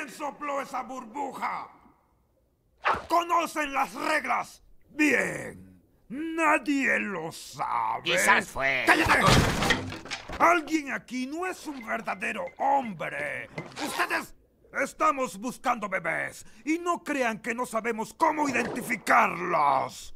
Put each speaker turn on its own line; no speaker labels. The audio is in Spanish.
¿Quién
sopló esa burbuja?
¿Conocen las reglas? Bien. Nadie lo sabe. Quizás
fue. ¡Cállate!
Alguien aquí no es un verdadero hombre. Ustedes estamos buscando bebés y no crean que no sabemos cómo identificarlos.